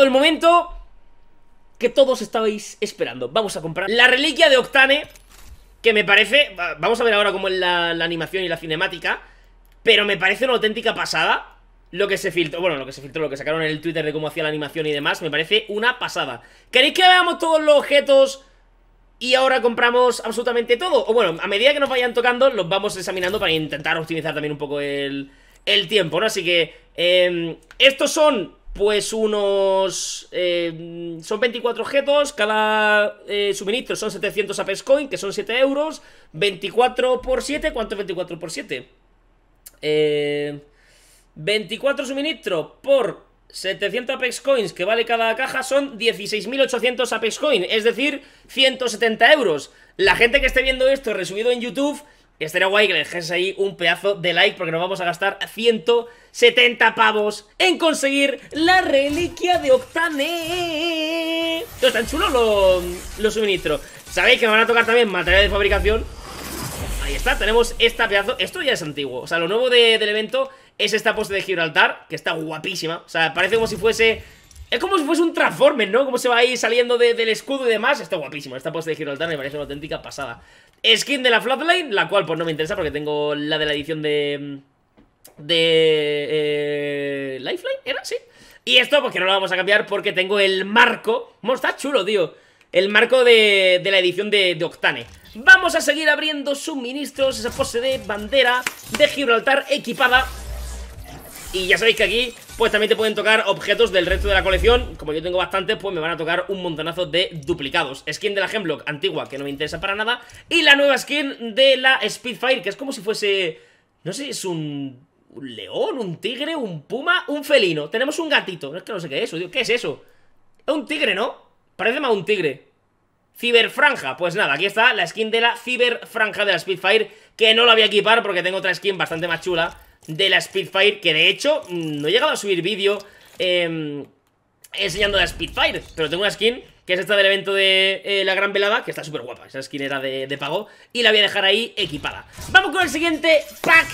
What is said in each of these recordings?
el momento que todos estabais esperando Vamos a comprar la reliquia de Octane Que me parece, vamos a ver ahora cómo es la, animación y la cinemática Pero me parece una auténtica pasada lo que se filtró, bueno, lo que se filtró, lo que sacaron en el Twitter de cómo hacía la animación y demás, me parece una pasada. ¿Queréis que veamos todos los objetos y ahora compramos absolutamente todo? O bueno, a medida que nos vayan tocando, los vamos examinando para intentar optimizar también un poco el, tiempo, ¿no? Así que, em, estos son pues unos... Eh, son 24 objetos, cada eh, suministro son 700 Coin, que son 7 euros, 24 por 7, ¿cuánto es 24 por 7? Eh, 24 suministros por 700 Apex Coins que vale cada caja son 16.800 Apex Coin, es decir, 170 euros. La gente que esté viendo esto resubido en YouTube Estaría guay que le dejes ahí un pedazo de like porque nos vamos a gastar 170 pavos en conseguir la reliquia de Octane. No, están chulos los lo suministro. Sabéis que me van a tocar también material de fabricación. Ahí está, tenemos esta pedazo. Esto ya es antiguo. O sea, lo nuevo del evento es esta poste de Gibraltar, que está guapísima. O sea, parece como si fuese es como si fuese un Transformer, ¿no? Como se va ahí saliendo del escudo y demás. Está guapísimo. Esta poste de Gibraltar me parece una auténtica pasada. Skin de la Flatline, la cual pues no me interesa porque tengo la de la edición de... De... Eh, Lifeline, ¿era? Sí. Y esto pues que no lo vamos a cambiar porque tengo el marco... Bueno, está chulo, tío. El marco de, de la edición de, de Octane. Vamos a seguir abriendo suministros, esa pose de bandera de Gibraltar equipada. Y ya sabéis que aquí pues también te pueden tocar objetos del resto de la colección. Como yo tengo bastantes, pues me van a tocar un montonazo de duplicados. Skin de la Hemlock antigua, que no me interesa para nada. Y la nueva skin de la Spitfire, que es como si fuese... No sé, es un... Un león, un tigre, un puma, un felino. Tenemos un gatito. es que no sé qué es eso, tío. ¿Qué es eso? Es un tigre, ¿no? Parece más un tigre. Ciberfranja, pues nada, aquí está la skin de la Ciberfranja de la Spitfire Que no la voy a equipar porque tengo otra skin bastante más chula de la Spitfire, que de hecho mm, no he llegado a subir vídeo em, enseñando la Spitfire, pero tengo una skin que es esta del evento de eh, la gran velada, que está súper guapa, esa skin era de, pago, y la voy a dejar ahí equipada. Vamos con el siguiente pack,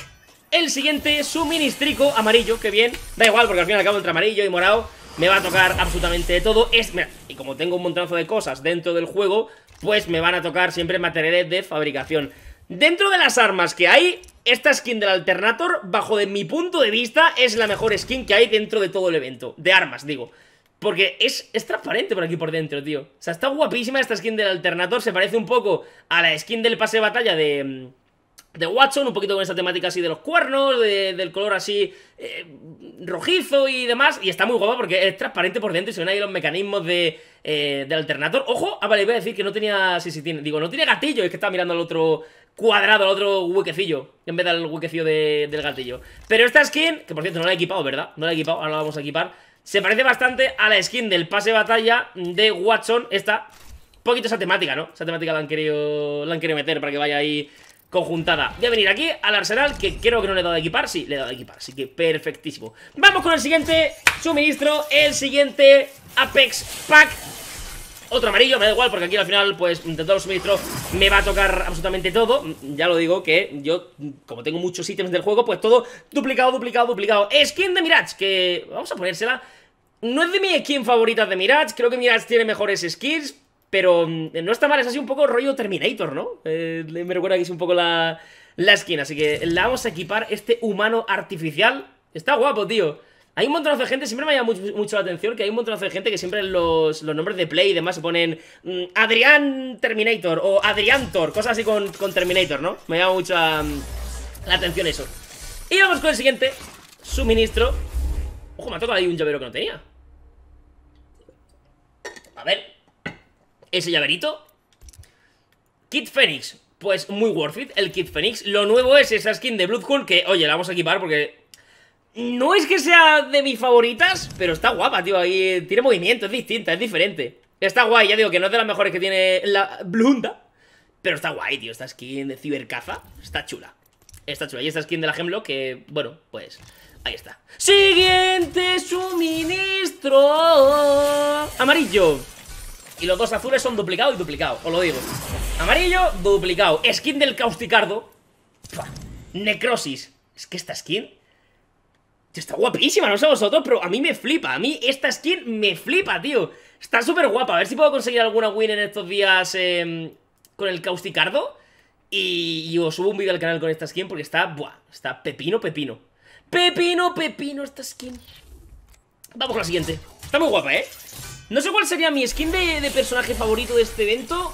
el siguiente suministrico amarillo, que bien, da igual porque al final acabo entre amarillo y morado me va a tocar absolutamente todo. Es, y como tengo un montonazo de cosas dentro del juego, pues me van a tocar siempre materiales de fabricación. Dentro de las armas que hay, esta skin del Alternator, bajo de mi punto de vista, es la mejor skin que hay dentro de todo el evento. De armas, digo. Porque es, es, transparente por aquí por dentro, tío. O sea, está guapísima esta skin del Alternator. Se parece un poco a la skin del pase de batalla de, mm, de Watson, un poquito con esa temática así de los cuernos, del color así eh, rojizo y demás. Y está muy guapa porque es transparente por dentro y se ven ahí los mecanismos de, eh, del alternador Ojo, ah, vale, voy a decir que no tenía. Sí, sí, tiene. Digo, no tiene gatillo, es que estaba mirando al otro cuadrado, al otro huequecillo, en vez del huequecillo del gatillo. Pero esta skin, que por cierto no la he equipado, ¿verdad? No la he equipado, ahora la vamos a equipar. Se parece bastante a la skin del pase de batalla de Watson, esta. Un poquito esa temática, ¿no? Esa temática la han querido, la han querido meter para que vaya ahí conjuntada. Voy a venir aquí al arsenal, que creo que no le he dado de equipar. Sí, le he dado de equipar, así que perfectísimo. Vamos con el siguiente suministro, el siguiente Apex Pack. Otro amarillo, me da igual, porque aquí al final, pues, de todos los suministros me va a tocar absolutamente todo. Ya lo digo que yo, como tengo muchos ítems del juego, pues todo duplicado, duplicado, duplicado. Skin de Mirage, que vamos a ponérsela... No es de mi skin favorita de Mirage, creo que Mirage tiene mejores skins, pero mm, no está mal, es así un poco rollo Terminator, ¿no? Eh, me recuerda que es un poco la, la skin, así que la vamos a equipar, este humano artificial. Está guapo, tío. Hay un montón de gente, siempre me llama mucho, mucho, la atención que hay un montón de gente que siempre los, nombres de Play y demás se ponen mm, Adrián Terminator o Adrián Thor, cosas así con, Terminator, ¿no? Me llama mucho la, mm, la, atención eso. Y vamos con el siguiente suministro. Ojo, me ha tocado ahí un llavero que no tenía. A ver, ese llaverito. Kit Phoenix, pues muy worth it, el Kit Phoenix. Lo nuevo es esa skin de Bloodhound que, oye, la vamos a equipar porque... No es que sea de mis favoritas, pero está guapa, tío. Ahí tiene movimiento, es distinta, es diferente. Está guay, ya digo que no es de las mejores que tiene la Blunda. Pero está guay, tío. Esta skin de cibercaza está chula. Está chula. Y esta skin de la Gemlo que, bueno, pues... Ahí está. Siguiente suministro. Amarillo. Y los dos azules son duplicados y duplicado, os lo digo. Amarillo, duplicado. Skin del causticardo. Necrosis. Es que esta skin... Está guapísima, no sé vosotros, pero a mí me flipa. A mí esta skin me flipa, tío. Está súper guapa. A ver si puedo conseguir alguna win en estos días em, con el causticardo. Y, y, os subo un vídeo al canal con esta skin porque está... Buah, está pepino, pepino. Pepino, pepino esta skin. Vamos con la siguiente. Está muy guapa, ¿eh? No sé cuál sería mi skin de, personaje favorito de este evento.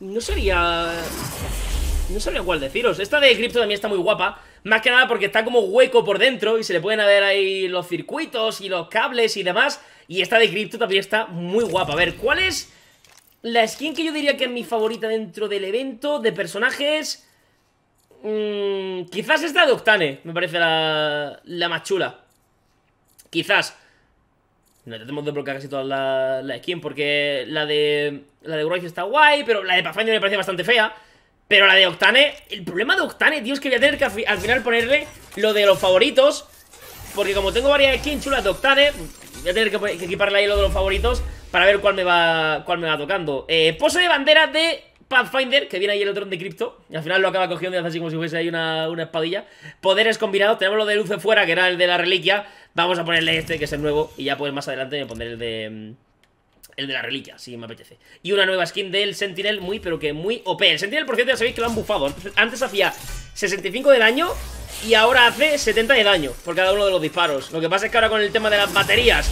No sería... No sabría cuál deciros. Esta de Crypto también está muy guapa. Más que nada porque está como hueco por dentro y se le pueden ver ahí los circuitos y los cables y demás. Y esta de Crypto también está muy guapa. A ver, ¿cuál es la skin que yo diría que es mi favorita dentro del evento de personajes? Mm, quizás esta de Octane, me parece la, la más chula. Quizás no de bloquear casi todas las la skins porque la de la de está guay, pero la de Pathfinder me parece bastante fea. Pero la de Octane, el problema de Octane, tío, es que voy a tener que al final ponerle lo de los favoritos. Porque como tengo varias skins chulas de Octane, voy a tener que, que equiparle ahí lo de los favoritos para ver cuál me va cuál me va tocando. Eh, pose de bandera de Pathfinder, que viene ahí el otro de cripto. Y al final lo acaba cogiendo y hace así como si fuese ahí una, espadilla. Poderes combinados. Tenemos lo de luz de fuera, que era el de la reliquia. Vamos a ponerle este, que es el nuevo. Y ya pues más adelante me pondré el de... Mm, el de la reliquia, si me apetece. Y una nueva skin del Sentinel, muy, pero que muy OP. El Sentinel, por cierto, ya sabéis que lo han bufado. Antes hacía 65 de daño y ahora hace 70 de daño por cada uno de los disparos. Lo que pasa es que ahora con el tema de las baterías,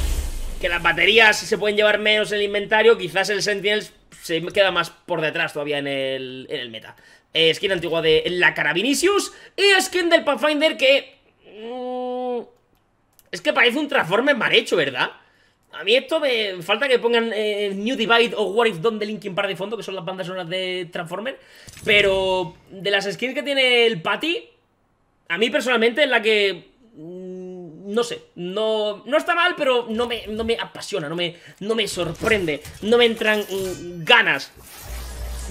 que las baterías se pueden llevar menos en el inventario, quizás el Sentinel se queda más por detrás todavía en el, en el meta. Eh, skin antigua de la cara y skin del Pathfinder que... Mm, es que parece un transformer mal hecho, ¿verdad? A mí esto me falta que pongan eh, New Divide o What If Don de Linkin Park de fondo, que son las bandas sonoras de Transformer. Pero de las skins que tiene el Patty, a mí personalmente es la que no sé, no, no está mal, pero no me, no me apasiona, no me, no me sorprende, no me entran mm, ganas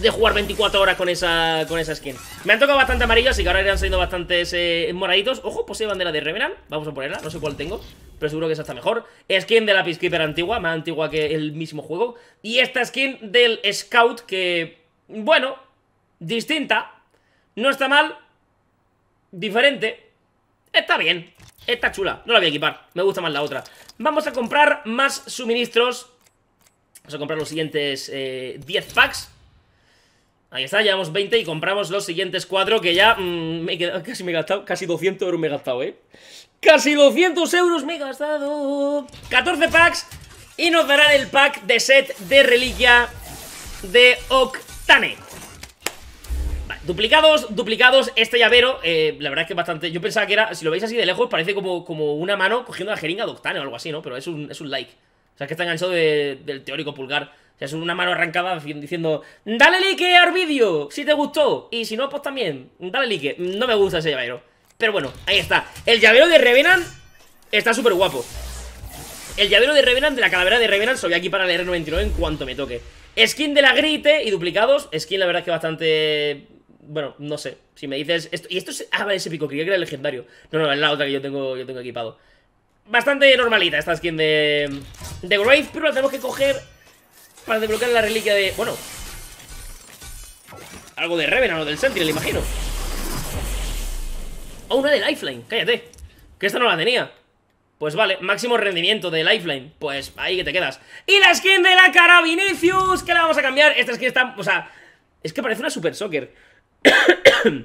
de jugar 24 horas con esa, con esa skin. Me han tocado bastante amarillas, así que ahora irán saliendo bastantes eh, moraditos. Ojo, posee pues bandera de Revenant. Vamos a ponerla, no sé cuál tengo, pero seguro que esa está mejor. Skin de la Peacekeeper antigua, más antigua que el mismo juego. Y esta skin del Scout, que, bueno, distinta, no está mal, diferente, Está bien, está chula No la voy a equipar, me gusta más la otra Vamos a comprar más suministros Vamos a comprar los siguientes 10 eh, packs Ahí está, llevamos 20 y compramos los siguientes 4 Que ya mm, me he casi me he gastado Casi 200 euros me he gastado, eh Casi 200 euros me he gastado 14 packs Y nos darán el pack de set de reliquia De Octane Vale, duplicados, duplicados Este llavero, eh, la verdad es que es bastante Yo pensaba que era, si lo veis así de lejos, parece como, como una mano Cogiendo la jeringa de octane o algo así, ¿no? Pero es un, like O sea, es que está enganchado del teórico pulgar o sea, es una mano arrancada diciendo Dale like al vídeo, si te gustó Y si no, pues también, dale like No me gusta ese llavero, pero bueno, ahí está El llavero de Revenant está súper guapo El llavero de Revenant, de la calavera de Revenant Soy aquí para el R99 en cuanto me toque Skin de la grite y duplicados Skin la verdad es que bastante bueno, no sé. Si me dices. Esto, y esto es. Ah, vale, es épico. Creía que era legendario. No, no, es la otra que yo tengo, yo tengo equipado. Bastante normalita esta skin de. De Grave, pero la tenemos que coger. Para desbloquear la reliquia de. Bueno. Algo de Revenant o del Sentinel, imagino. O oh, una de Lifeline, cállate. Que esta no la tenía. Pues vale, máximo rendimiento de Lifeline Pues ahí que te quedas Y la skin de la cara Vinicius, que la vamos a cambiar Esta skin está, o sea, es que parece una Super Soccer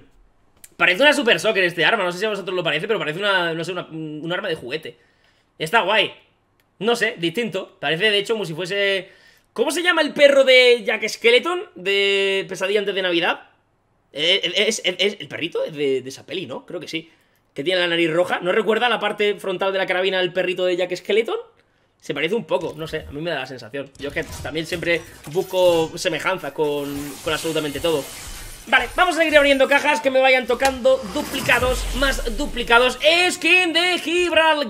parece una Super Soccer este arma, no sé si a vosotros lo parece, pero parece una, no sé, un arma de juguete. Está guay. No sé, distinto. Parece, de hecho, como si fuese... ¿Cómo se llama el perro de Jack Skeleton? De Pesadilla antes de Navidad. Eh, eh, ¿Es, el perrito? Es de, esa peli, ¿no? Creo que sí. Que tiene la nariz roja. ¿No recuerda la parte frontal de la carabina del perrito de Jack Skeleton? Se parece un poco, no sé, a mí me da la sensación. Yo que también siempre busco Semejanza con, con absolutamente todo. Vale, vamos a ir abriendo cajas que me vayan tocando duplicados, más duplicados. Skin de Gibral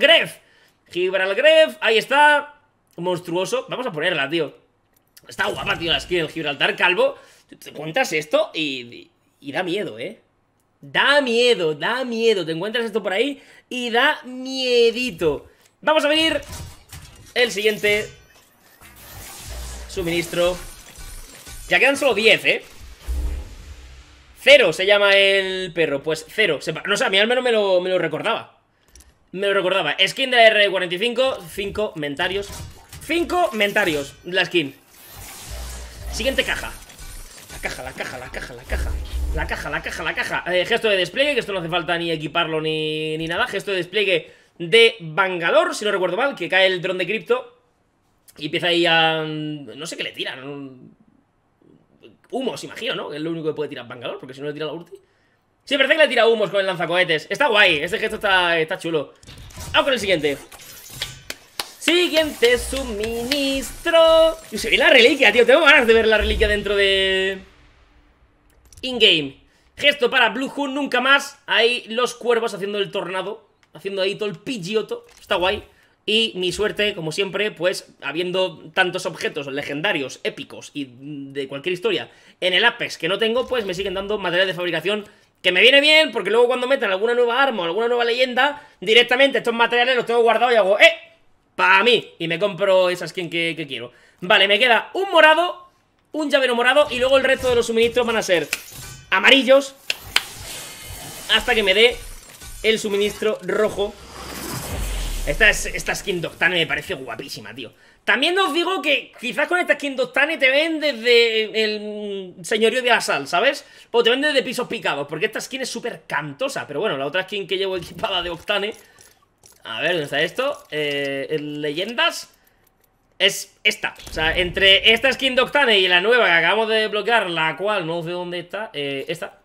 Gibralgref, ahí está. Monstruoso. Vamos a ponerla, tío. Está guapa, tío, la skin del Gibraltar calvo. Te cuentas esto y, da miedo, ¿eh? Da miedo, da miedo. Te encuentras esto por ahí y da miedito. Vamos a venir el siguiente suministro. Ya quedan solo 10, ¿eh? Cero se llama el perro. Pues cero. No sé, a mí al menos me lo, recordaba. Me lo recordaba. Skin de R45, 5 mentarios. 5 mentarios, la skin. Siguiente caja. La caja, la caja, la caja, la caja. La caja, la caja, la caja. Eh, gesto de despliegue, que esto no hace falta ni equiparlo ni, nada. Gesto de despliegue de Bangalore, si no recuerdo mal, que cae el dron de cripto. Y empieza ahí a... No sé qué le tiran. Humos, imagino, ¿no? Es lo único que puede tirar Bangalore, porque si no le tira la ulti. Sí, parece que le tira humos con el lanzacohetes. Está guay, Ese gesto está, está chulo. Vamos con el siguiente. Siguiente suministro. Y se ve la reliquia, tío. Tengo ganas de ver la reliquia dentro de. In-game. Gesto para Blue Hoon, nunca más. Ahí los cuervos haciendo el tornado. Haciendo ahí todo el pidgeotto. Está guay. Y mi suerte, como siempre, pues habiendo tantos objetos legendarios, épicos y de cualquier historia en el Apex que no tengo, pues me siguen dando Materiales de fabricación que me viene bien, porque luego cuando metan alguna nueva arma o alguna nueva leyenda, directamente estos materiales los tengo guardados y hago, ¡eh! ¡Para mí! Y me compro esa skin que, que quiero. Vale, me queda un morado, un llavero morado y luego el resto de los suministros van a ser amarillos hasta que me dé el suministro rojo esta, esta skin Doctane me parece guapísima, tío. También os digo que quizás con esta skin Doctane te ven desde el señorío de la sal, ¿sabes? O pues te ven desde pisos picados, porque esta skin es súper cantosa. Pero bueno, la otra skin que llevo equipada de Octane... A ver, ¿dónde está esto? Eh, leyendas... Es esta, o sea, entre esta skin de Octane y la nueva que acabamos de desbloquear la cual no sé dónde está, eh, esta,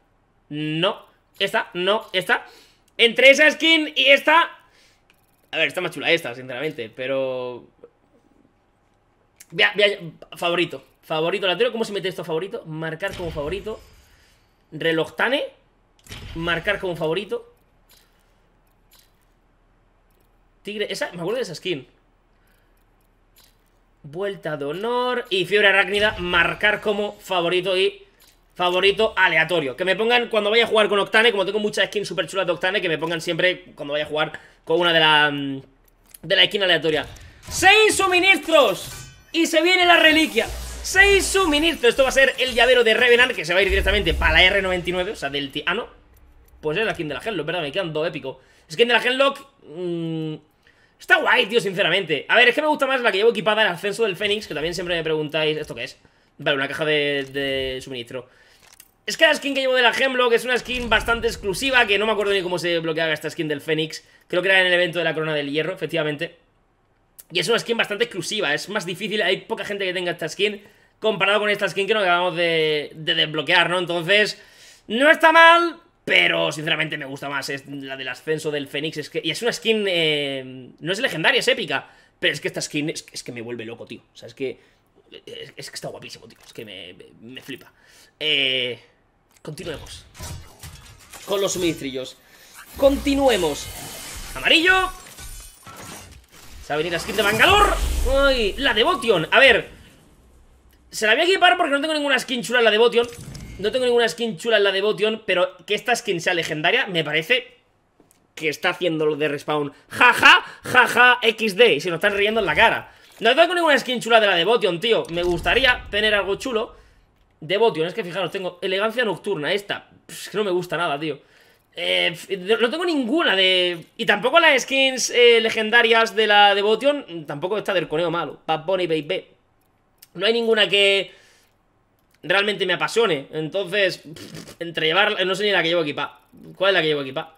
no, esta, no, esta, entre esa skin y esta a ver, está más chula esta, sinceramente, pero... Vea, favorito. Favorito tengo. ¿cómo se mete esto favorito? Marcar como favorito. Reloctane, Marcar como favorito. Tigre, esa, me acuerdo de esa skin. Vuelta de honor y fiebre arácnida, marcar como favorito y favorito aleatorio. Que me pongan cuando vaya a jugar con Octane, como tengo muchas skins super chulas de Octane, que me pongan siempre cuando vaya a jugar con una de la, mm, de la skin aleatoria. ¡Seis suministros! Y se viene la reliquia. ¡Seis suministros! Esto va a ser el llavero de Revenant, que se va a ir directamente para la R99, o sea, del ¿Ah, no? Pues es la skin de la Genlock, ¿verdad? Me quedan dos épicos. Skin de la Genlock... Mm, está guay, tío, sinceramente. A ver, es que me gusta más la que llevo equipada, el ascenso del Fénix, que también siempre me preguntáis... ¿Esto qué es? Vale, una caja de, de suministro. Es que la skin que llevo de la que es una skin bastante exclusiva Que no me acuerdo ni cómo se bloqueaba esta skin del Fénix Creo que era en el evento de la Corona del Hierro, efectivamente Y es una skin bastante exclusiva Es más difícil, hay poca gente que tenga esta skin Comparado con esta skin que nos acabamos de, desbloquear, ¿no? Entonces, no está mal pero sinceramente me gusta más es la del ascenso del Fénix. Es y es una skin. Eh, no es legendaria, es épica. Pero es que esta skin es, que me vuelve loco, tío. O sea, es que. Es, que está guapísimo, tío. Es que me, me, me flipa. Eh. Continuemos Con los suministrillos Continuemos Amarillo Se va a venir la skin de Bangalore la Devotion, a ver Se la voy a equipar porque no tengo ninguna skin chula en la Devotion No tengo ninguna skin chula en la Devotion Pero que esta skin sea legendaria me parece que está haciendo lo de respawn. Jaja, jaja, XD. Y se nos están riendo en la cara. No tengo ninguna skin chula de la Devotion, tío. Me gustaría tener algo chulo. Devotion, es que fijaros, tengo elegancia nocturna, esta. es que no me gusta nada, tío. Eh, no tengo ninguna de... Y tampoco las skins eh, legendarias de la Devotion, mm, tampoco está del coneo malo. Papón y baby. No hay ninguna que realmente me apasione. Entonces, entre llevar... No sé ni la que llevo equipada. ¿Cuál es la que llevo equipada?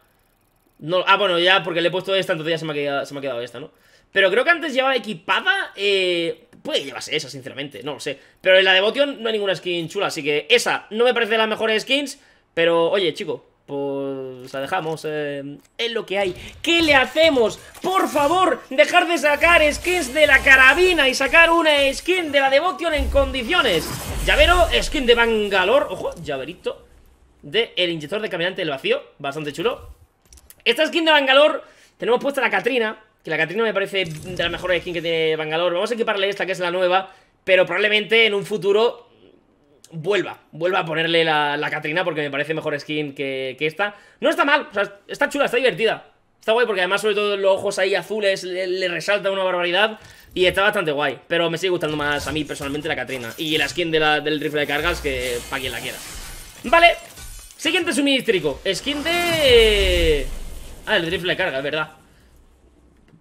No, ah, bueno, ya porque le he puesto esta, entonces ya se me ha quedado, se me ha quedado esta, ¿no? Pero creo que antes llevaba equipada... Eh, Puede llevarse esa, sinceramente, no lo sé Pero en la Devotion no hay ninguna skin chula Así que esa no me parece de las mejores skins Pero, oye, chico, pues la dejamos en eh, lo que hay. ¿Qué le hacemos? Por favor, dejar de sacar skins de la carabina y sacar una skin de la Devotion en condiciones. Llavero, skin de Bangalore. Ojo, llaverito de el inyector de caminante del vacío. Bastante chulo. Esta skin de Bangalore tenemos puesta la Katrina la Katrina me parece de la mejor skin que tiene Bangalore. Vamos a equiparle esta, que es la nueva. Pero probablemente en un futuro vuelva. Vuelva a ponerle la, la Katrina porque me parece mejor skin que, que esta. No está mal, o sea, está chula, está divertida. Está guay porque además sobre todo los ojos ahí azules le, resaltan resalta una barbaridad y está bastante guay. Pero me sigue gustando más a mí personalmente la Katrina y la skin del rifle de cargas que para quien la quiera. Vale, siguiente suministrico. Skin de... Ah, el rifle de cargas, verdad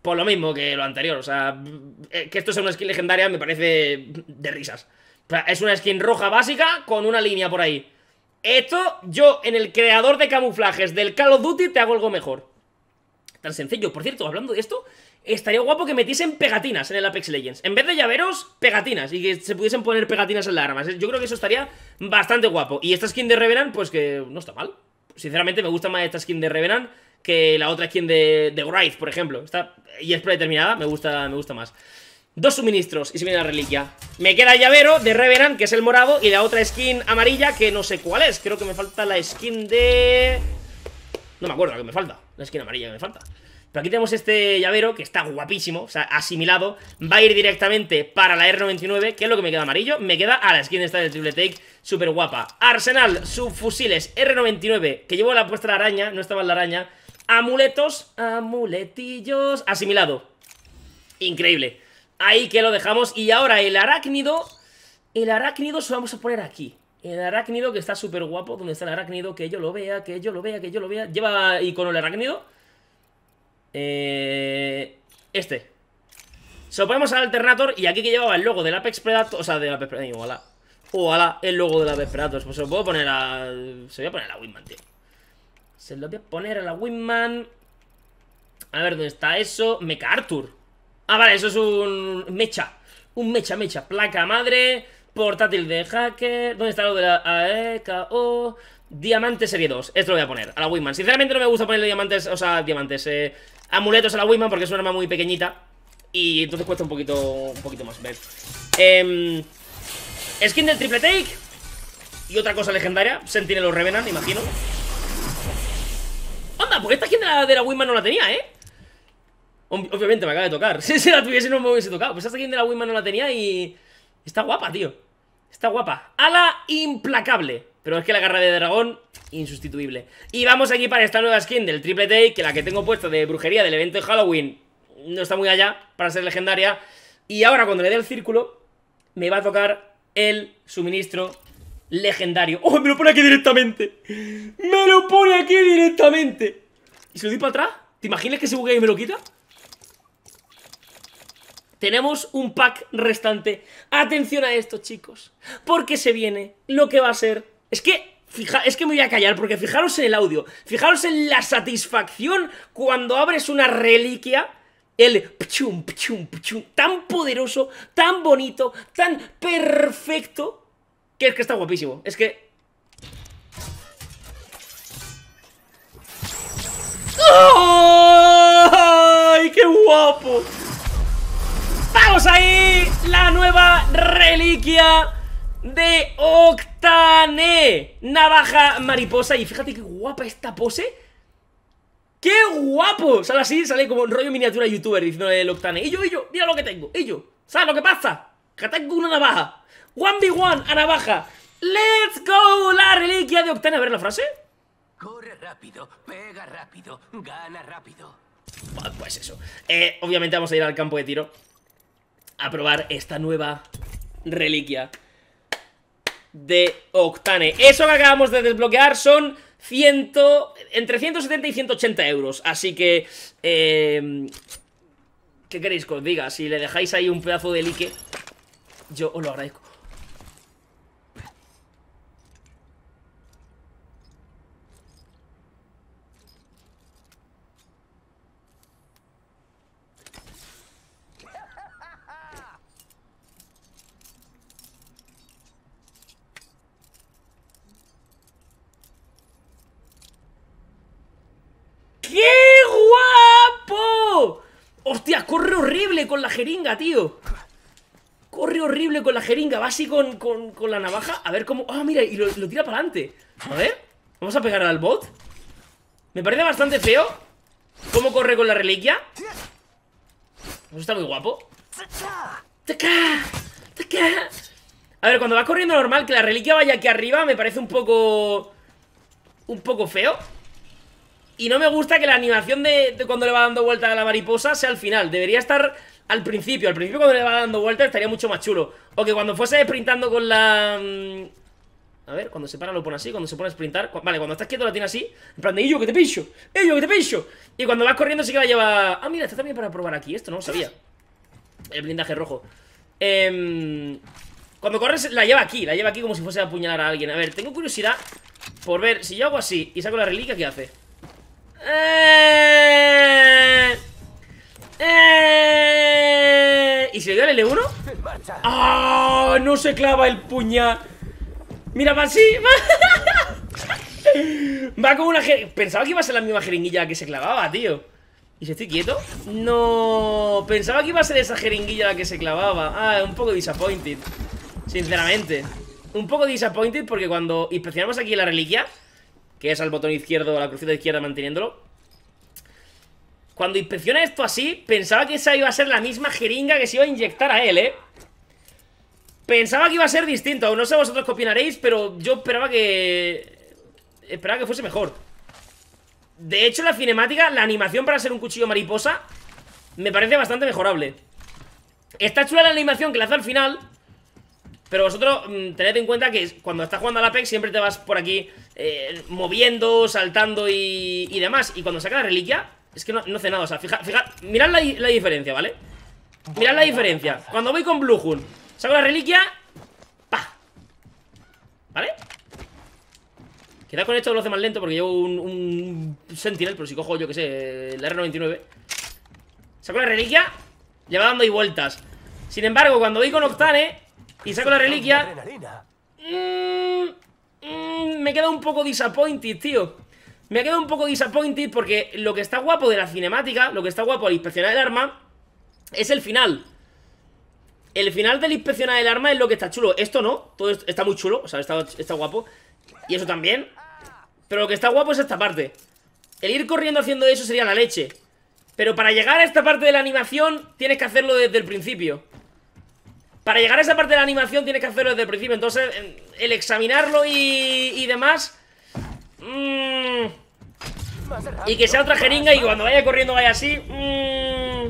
por lo mismo que lo anterior. O sea, eh, que esto sea una skin legendaria me parece de risas. O sea, es una skin roja básica con una línea por ahí. Esto, yo en el creador de camuflajes del Call of Duty te hago algo mejor. Tan sencillo. Por cierto, hablando de esto, estaría guapo que metiesen pegatinas en el Apex Legends. En vez de llaveros, pegatinas. Y que se pudiesen poner pegatinas en las armas. Yo creo que eso estaría bastante guapo. Y esta skin de Revenant, pues que no está mal. Sinceramente me gusta más esta skin de Revenant que la otra skin de, de por ejemplo. Está, y es predeterminada, me gusta, me gusta más. Dos suministros y se viene la reliquia. Me queda llavero de Revenant, que es el morado, y la otra skin amarilla, que no sé cuál es. Creo que me falta la skin de... No me acuerdo que me falta. La skin amarilla que me falta. Pero aquí tenemos este llavero que está guapísimo, o sea, asimilado. Va a ir directamente para la R99, que es lo que me queda amarillo. Me queda a la skin esta del triple take, súper guapa. Arsenal, subfusiles, R99, que llevo la puesta la araña, no estaba en la araña. Amuletos, amuletillos, asimilado. Increíble. Ahí que lo dejamos. Y ahora el arácnido. El arácnido se lo vamos a poner aquí. El arácnido que está súper guapo. ¿Dónde está el arácnido? Que yo lo vea, que yo lo vea, que yo lo vea. Lleva icono el arácnido. Eh, este. Se lo ponemos al alternator y aquí que llevaba el logo del Apex Predator. O sea, del Apex Predator. Ojalá. el logo del Apex Predator. Pues se lo puedo poner a. Se voy a poner a Winman, se lo voy a poner a la Winman. A ver, ¿dónde está eso? Mecha Arthur. Ah, vale, eso es un mecha. Un mecha, mecha. Placa madre. Portátil de hacker. ¿Dónde está lo de la AEKO? Diamante serie 2. Esto lo voy a poner a la Winman. Sinceramente no me gusta ponerle diamantes, o sea, diamantes, eh. amuletos a la Winman porque es una arma muy pequeñita. Y entonces cuesta un poquito, un poquito más ver. Em, skin del triple take. Y otra cosa legendaria. Sentinel o Revenant, imagino. Ah, porque esta skin de la, de no la tenía, ¿eh? Obviamente me acaba de tocar Si se la tuviese no me hubiese tocado Pues esta skin de la Winman no la tenía y... Está guapa, tío Está guapa Ala implacable Pero es que la garra de dragón Insustituible Y vamos aquí para esta nueva skin del Triple Take Que la que tengo puesta de brujería del evento de Halloween No está muy allá Para ser legendaria Y ahora cuando le dé el círculo Me va a tocar el suministro legendario ¡Oh, me lo pone aquí directamente! ¡Me lo pone aquí directamente! ¿Y si lo doy para atrás? ¿Te imaginas que se buguea y me lo quita? Tenemos un pack restante. Atención a esto, chicos. Porque se viene lo que va a ser... Es que Fija, es que me voy a callar porque fijaros en el audio, fijaros en la satisfacción cuando abres una reliquia, el pchum, pchum, pchum, tan poderoso, tan bonito, tan perfecto, que es que está guapísimo. Es que ¡Ay, qué guapo! ¡Vamos ahí! La nueva reliquia de Octane Navaja mariposa Y fíjate qué guapa esta pose ¡Qué guapo! Sale así, sale como un rollo miniatura youtuber diciendo el Octane Y yo, y yo, mira lo que tengo, y yo ¿Sabes lo que pasa? Que tengo una navaja 1v1 a navaja ¡Let's go! La reliquia de Octane A ver la frase rápido, pega rápido, gana rápido. Pues eso. Eh, obviamente vamos a ir al campo de tiro a probar esta nueva reliquia de Octane. Eso que acabamos de desbloquear son 100, entre 170 y 180 euros. Así que... Eh, ¿Qué queréis que os diga? Si le dejáis ahí un pedazo de like yo os lo agradezco. corre horrible con la jeringa, tío. Corre horrible con la jeringa. Va así con, con, la navaja. A ver cómo... Ah, mira, y lo, lo tira para adelante. A ver. Vamos a pegar al bot. Me parece bastante feo cómo corre con la reliquia. Eso está muy guapo. ¡Taca! ¡Taca! A ver, cuando va corriendo normal, que la reliquia vaya aquí arriba, me parece un poco... Un poco feo. Y no me gusta que la animación de, cuando le va dando vuelta a la mariposa sea al final. Debería estar al principio. Al principio cuando le va dando vuelta estaría mucho más chulo. O que cuando fuese sprintando con la... Mm, a ver, cuando se para lo pone así, cuando se pone a sprintar Vale, cuando estás quieto la tiene así En plan de, ey yo que te pincho! ey yo que te pincho! Y cuando vas corriendo sí que la lleva... Ah, mira, está también para probar aquí, esto no lo sabía El blindaje rojo em, Cuando corres la lleva aquí, la lleva aquí como si fuese a apuñalar a alguien A ver, tengo curiosidad por ver Si yo hago así y saco la reliquia, ¿qué hace? Eh, eh, ¿Y si le dio el L1? ¡Ah! No se clava el puñal. Mira, va así. Va, como una Pensaba que iba a ser la misma jeringuilla que se clavaba, tío. ¿Y si estoy quieto? No. Pensaba que iba a ser esa jeringuilla la que se clavaba. Ah, un poco disappointed. Sinceramente. Un poco disappointed porque cuando inspeccionamos aquí la reliquia que es al botón izquierdo o la cruceta izquierda manteniéndolo. Cuando inspecciona esto así, pensaba que esa iba a ser la misma jeringa que se iba a inyectar a él, ¿eh? Pensaba que iba a ser distinto, no sé vosotros qué opinaréis, pero yo esperaba que... Esperaba que fuese mejor. De hecho, la cinemática, la animación para ser un cuchillo mariposa, me parece bastante mejorable. Está chula la animación que le hace al final, pero vosotros mm, tened en cuenta que cuando estás jugando la Apex siempre te vas por aquí eh, moviendo, saltando y, demás. Y cuando saca la reliquia, es que no, hace nada. O sea, fija, mirad la, diferencia, ¿vale? Mirad la diferencia. Cuando voy con Blue Hun, saco la reliquia, pa. ¿Vale? Queda con esto lo hace más lento porque llevo un, Sentinel, pero si cojo, yo que sé, el R99. Saco la reliquia, le dando y vueltas. Sin embargo, cuando voy con Octane, y saco la reliquia. Mmm... me he un poco disappointed, tío. Me ha quedado un poco disappointed porque lo que está guapo de la cinemática, lo que está guapo al inspeccionar el arma, es el final. El final del inspeccionar el arma es lo que está chulo. Esto no, todo está muy chulo, o sea, está, está guapo. Y eso también. Pero lo que está guapo es esta parte. El ir corriendo haciendo eso sería la leche. Pero para llegar a esta parte de la animación tienes que hacerlo desde el principio. Para llegar a esa parte de la animación tienes que hacerlo desde el principio. Entonces, el examinarlo y, demás... Mm, y que sea otra jeringa y cuando vaya corriendo vaya así... Mm,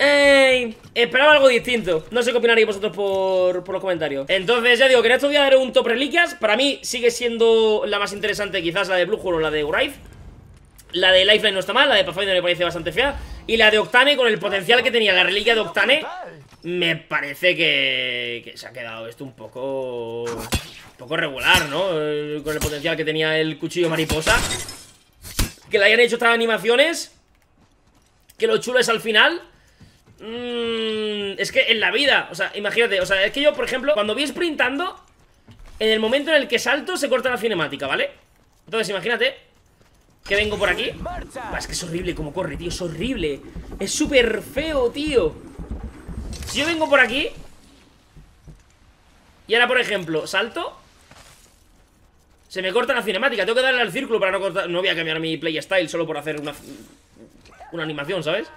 mm. esperaba algo distinto No sé qué opinaréis vosotros por, los comentarios Entonces ya digo que en estos días un top reliquias Para mí sigue siendo la más interesante Quizás la de Blue o la de Wraith La de Lifeline no está mal, la de Pathfinder me parece bastante fea y la de Octane, con el potencial que tenía la reliquia de Octane, me parece que, se ha quedado esto un poco... Un poco regular, ¿no? Eh, con el potencial que tenía el cuchillo mariposa. Que le hayan hecho estas animaciones. Que lo chulo es al final. Mm, es que en la vida, o sea, imagínate, o sea, es que yo, por ejemplo, cuando vi sprintando, en el momento en el que salto se corta la cinemática, ¿vale? Entonces, imagínate ¿Que vengo por aquí? Bah, es que es horrible como corre, tío, es horrible Es súper feo, tío Si yo vengo por aquí Y ahora, por ejemplo, salto Se me corta la cinemática Tengo que darle al círculo para no cortar No voy a cambiar mi playstyle solo por hacer una Una animación, ¿sabes?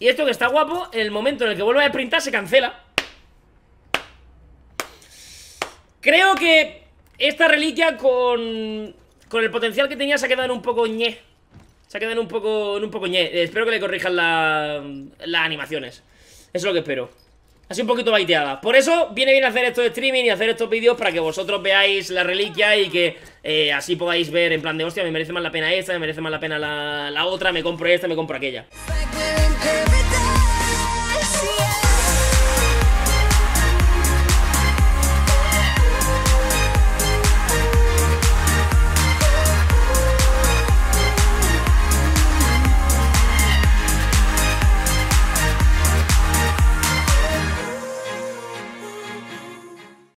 Y esto que está guapo, en el momento en el que vuelva a sprintar se cancela Creo que esta reliquia con con el potencial que tenía se ha quedado en un poco ñe Se ha quedado en un poco, un poco ñe eh, Espero que le corrijan las animaciones Eso es lo que espero Así un poquito baiteada Por eso viene bien hacer esto de streaming y hacer estos vídeos Para que vosotros veáis la reliquia y que eh, así podáis ver en plan de Hostia, me merece más la pena esta, me merece más la pena la, la otra Me compro esta, me compro aquella